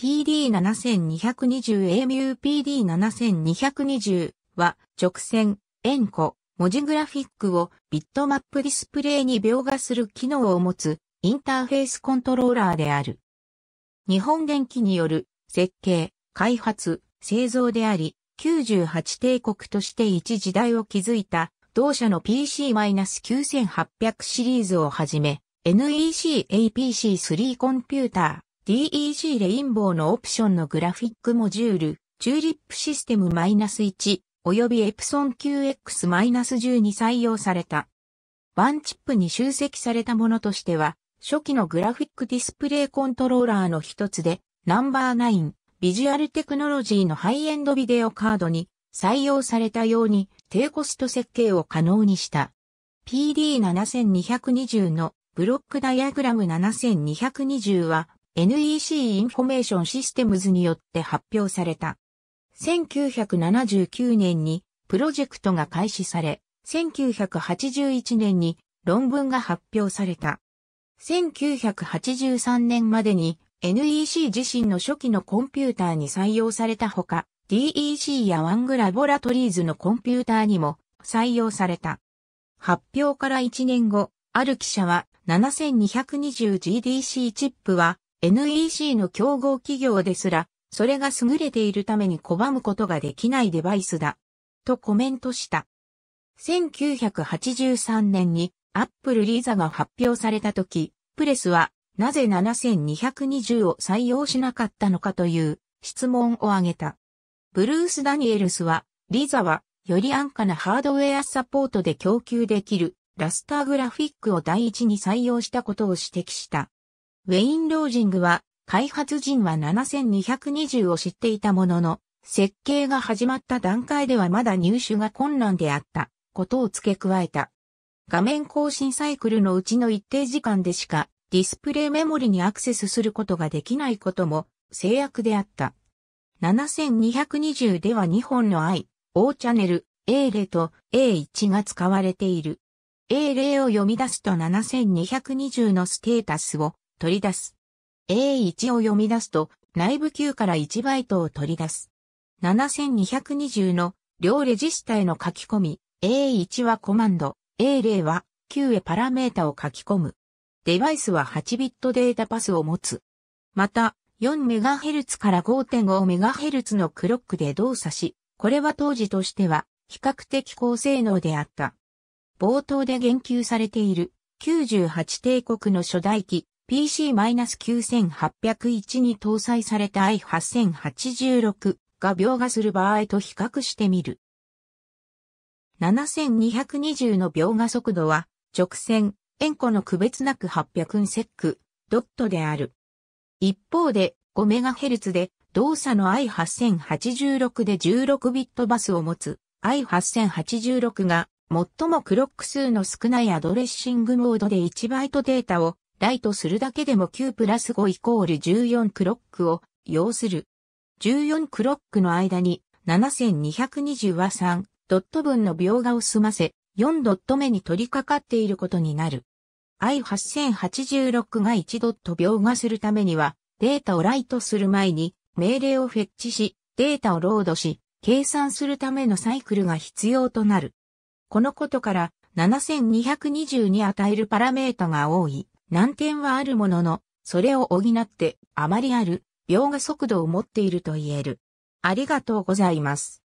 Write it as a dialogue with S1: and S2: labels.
S1: PD7220AMUPD7220 は直線、円弧、文字グラフィックをビットマップディスプレイに描画する機能を持つインターフェースコントローラーである。日本電機による設計、開発、製造であり、98帝国として一時代を築いた同社の PC-9800 シリーズをはじめ、NEC APC3 コンピューター。DEG レインボーのオプションのグラフィックモジュール、チューリップシステム -1、及びエプソン QX-10 に採用された。バンチップに集積されたものとしては、初期のグラフィックディスプレイコントローラーの一つで、ナンバーナイン、ビジュアルテクノロジーのハイエンドビデオカードに採用されたように低コスト設計を可能にした。PD7220 のブロックダイアグラム7220は NEC インフォメーションシステムズによって発表された。1979年にプロジェクトが開始され、1981年に論文が発表された。1983年までに NEC 自身の初期のコンピューターに採用されたほか、DEC やワングラボラトリーズのコンピューターにも採用された。発表から1年後、ある記者は 7220GDC チップは NEC の競合企業ですら、それが優れているために拒むことができないデバイスだ、とコメントした。1983年にアップルリーザが発表された時、プレスはなぜ7220を採用しなかったのかという質問を挙げた。ブルース・ダニエルスは、リーザはより安価なハードウェアサポートで供給できるラスターグラフィックを第一に採用したことを指摘した。ウェイン・ロージングは、開発陣は7220を知っていたものの、設計が始まった段階ではまだ入手が困難であったことを付け加えた。画面更新サイクルのうちの一定時間でしかディスプレイメモリにアクセスすることができないことも制約であった。7220では2本の I、O チャンネル、A0 と A1 が使われている。A0 を読み出すと7220のステータスを取り出す。A1 を読み出すと、内部級から1バイトを取り出す。7220の両レジスタへの書き込み、A1 はコマンド、A0 は Q へパラメータを書き込む。デバイスは8ビットデータパスを持つ。また、4MHz から 5.5MHz のクロックで動作し、これは当時としては比較的高性能であった。冒頭で言及されている98帝国の初代機 PC-9801 に搭載された i8086 が描画する場合と比較してみる。7220の描画速度は直線、円弧の区別なく800セック、ドットである。一方で 5MHz で動作の i8086 で16ビットバスを持つ i8086 が最もクロック数の少ないアドレッシングモードで1バイトデータをライトするだけでも9プラス5イコール14クロックを要する。14クロックの間に7220は3ドット分の描画を済ませ、4ドット目に取り掛かっていることになる。i8086 が1ドット描画するためには、データをライトする前に命令をフェッチし、データをロードし、計算するためのサイクルが必要となる。このことから、7220に与えるパラメータが多い。難点はあるものの、それを補ってあまりある描画速度を持っていると言える。ありがとうございます。